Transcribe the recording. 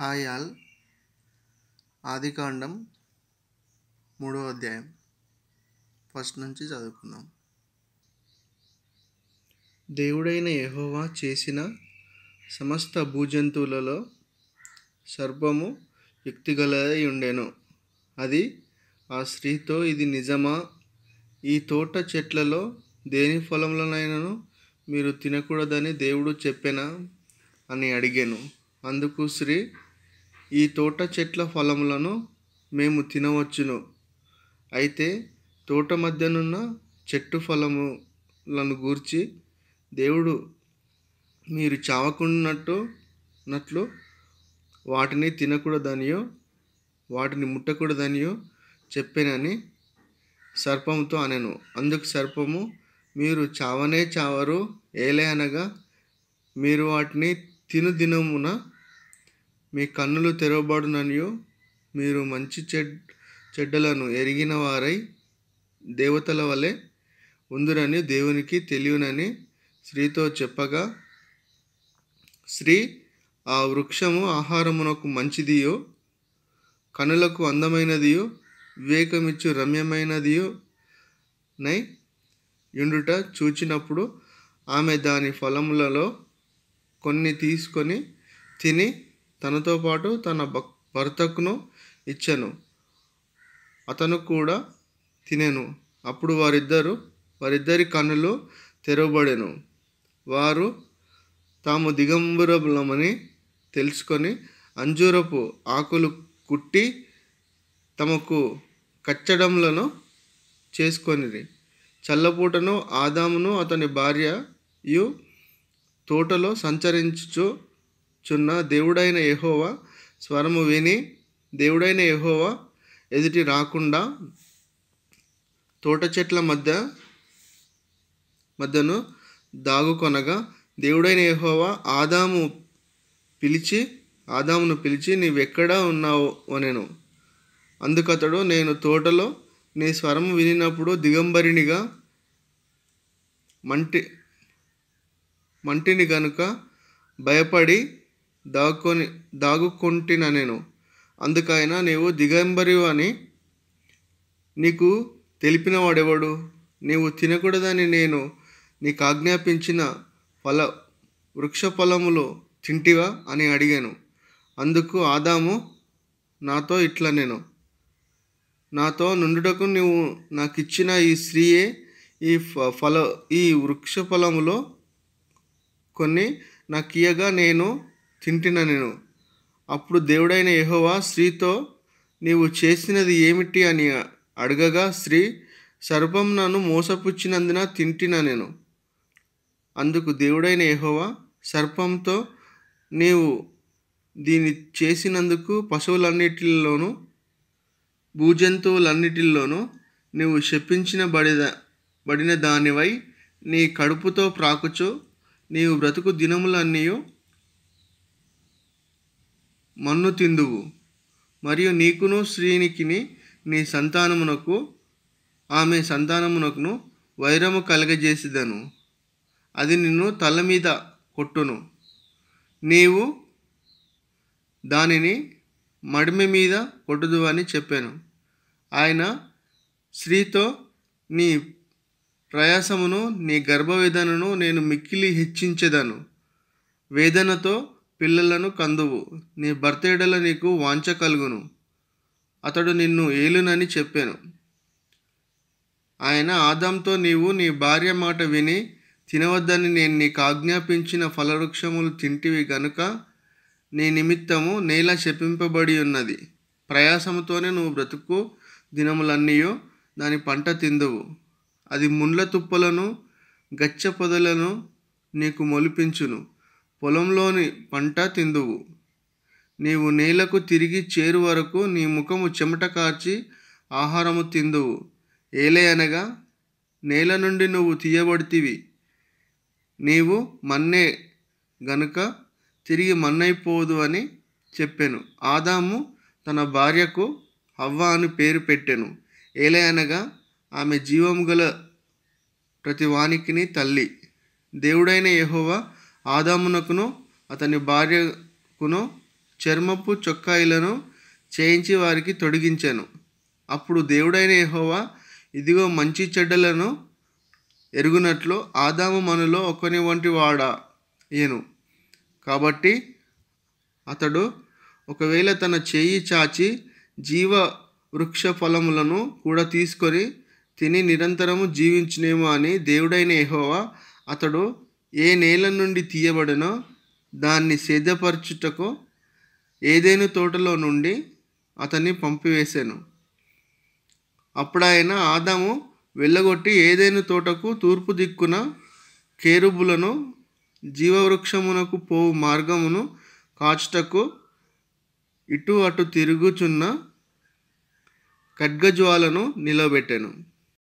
hi all ఆదికాండం మూడో అధ్యాయం ఫస్ట్ నుంచి చదువుకుందాం దేవుడైన యహోవా చేసిన సమస్త భూజంతువులలో సర్పము వ్యక్తిగలై ఉండెను అది ఆ స్త్రీతో ఇది నిజమా ఈ తోట చెట్లలో దేని ఫలంలోనైనాను మీరు తినకూడదని దేవుడు చెప్పెనా అని అడిగాను అందుకు శ్రీ ఈ తోట చెట్ల ఫలములను మేము తినవచ్చును అయితే తోట మధ్యనున్న చెట్టు ఫలములను గూర్చి దేవుడు మీరు చావకున్నట్టు నట్లు వాటిని తినకూడదనియో వాటిని ముట్టకూడదనియో చెప్పానని సర్పముతో అనెను అందుకు సర్పము మీరు చావనే చావరు ఏలే అనగా మీరు వాటిని తిను దినమున మీ కన్నులు తెరవబడుననియు మీరు మంచి చెడ్ చెడ్డలను ఎరిగిన వారై దేవతల వలె ఉందురని దేవునికి తెలియనని స్త్రీతో చెప్పగా స్త్రీ ఆ వృక్షము ఆహారమునకు మంచిదియో కనులకు అందమైనదియో వివేకమిచ్చు రమ్యమైనదియో నై ఎండుట చూచినప్పుడు ఆమె దాని ఫలములలో కొన్ని తీసుకొని తిని తనతో పాటు తన భర్తకును ఇచ్చాను అతను కూడా తినెను అప్పుడు వారిద్దరు వారిద్దరి కన్నులు తెరవబడెను వారు తాము దిగంబరములమని తెలుసుకొని అంజూరపు ఆకులు కుట్టి తమకు కచ్చడంలను చేసుకొని చల్లపూటను ఆదామును అతని భార్యయు తోటలో సంచరించుచు చున్న దేవుడైన యహోవా స్వరము విని దేవుడైన యహోవా ఎదుటి రాకుండా తోట చెట్ల మధ్య మధ్యను దాగుకొనగా దేవుడైన యహోవా ఆదాము పిలిచి ఆదామును పిలిచి నీవెక్కడా ఉన్నావు అనెను అందుకతడు నేను తోటలో నీ స్వరం వినినప్పుడు దిగంబరినిగా మంటి మంటిని గనుక భయపడి దాక్కొని దాగుకొంటిన నేను అందుకైనా నీవు దిగంబరి అని నీకు తెలిపిన వాడెవడు నీవు తినకూడదని నేను నీకు ఆజ్ఞాపించిన ఫల వృక్ష ఫలములు తింటివా అని అడిగాను అందుకు ఆదాము నాతో ఇట్లా నేను నాతో నుండుటకు నువ్వు నాకు ఇచ్చిన ఈ స్త్రీయే ఈ ఫల ఈ వృక్ష ఫలములో కొన్ని నాకు కీయగా నేను తింటిన నేను అప్పుడు దేవుడైన యహోవా స్త్రీతో నీవు చేసినది ఏమిటి అని అడగగా స్త్రీ సర్పం నన్ను మోసపుచ్చినందున తింటిన నేను అందుకు దేవుడైన యహోవా సర్పంతో నీవు దీన్ని చేసినందుకు పశువులన్నిటిలోనూ భూజంతువులన్నిటిలోనూ నీవు శపించిన బడిద బడిన దానివై నీ కడుపుతో ప్రాకుచు నీవు బ్రతుకు దినములన్నీ మన్ను తిందువు మరియు నీకును స్త్రీనికిని నీ సంతానమునకు ఆమె సంతానమునకును వైరము కలగజేసిదను అది నిన్ను తల మీద కొట్టును నీవు దానిని మడిమి మీద కొట్టుదు అని చెప్పాను ఆయన స్త్రీతో నీ ప్రయాసమును నీ గర్భవేదనను నేను మిక్కిలి హెచ్చించేదను వేదనతో పిల్లలను కందువు నీ భర్తేడల నీకు వాంచ కలుగును అతడు నిన్ను ఏలునని చెప్పాను ఆయన ఆదాంతో నీవు నీ భార్య మాట విని తినవద్దని నేను నీకు ఆజ్ఞాపించిన ఫలవృక్షములు తింటివి గనుక నీ నిమిత్తము నేల శపింపబడి ఉన్నది ప్రయాసముతోనే నువ్వు బ్రతుకు దినములన్నీయో దాని పంట తిందువు అది ముండ్ల తుప్పలను గచ్చ పొదలను నీకు మొలిపించును పొలంలోని పంట తిందువు నీవు నేలకు తిరిగి చేరు వరకు నీ ముఖము చెమట కార్చి ఆహారము తిందువు ఏలే అనగా నేల నుండి నువ్వు తీయబడితివి నీవు మన్నే గనుక తిరిగి మన్నైపోదు అని చెప్పాను ఆదాము తన భార్యకు హవ్వ అని పేరు పెట్టెను ఏలే అనగా ఆమె జీవం గల ప్రతి వానికిని తల్లి దేవుడైన యహోవా ఆదామునకును అతని భార్యకును చర్మపు చొక్కాయిలను చేయించి వారికి తొడిగించాను అప్పుడు దేవుడైన ఏహోవా ఇదిగో మంచి చెడ్డలను ఎరుగునట్లు ఆదాము మనలో ఒకని వంటి వాడా ఏను కాబట్టి అతడు ఒకవేళ తన చేయి చాచి జీవ వృక్ష ఫలములను కూడా తీసుకొని తిని నిరంతరము జీవించినేమో అని దేవుడైన ఏహోవా అతడు ఏ నేల నుండి తీయబడినో దాన్ని సేదపరచుటకు ఏదైనా తోటలో నుండి అతన్ని పంపివేశాను అప్పుడాయన ఆదాము వెళ్ళగొట్టి ఏదైనా తోటకు తూర్పు దిక్కున కేరుబులను జీవవృక్షమునకు పోవు మార్గమును కాచుటకు ఇటు అటు తిరుగుచున్న ఖడ్గజ్వాలను నిలబెట్టాను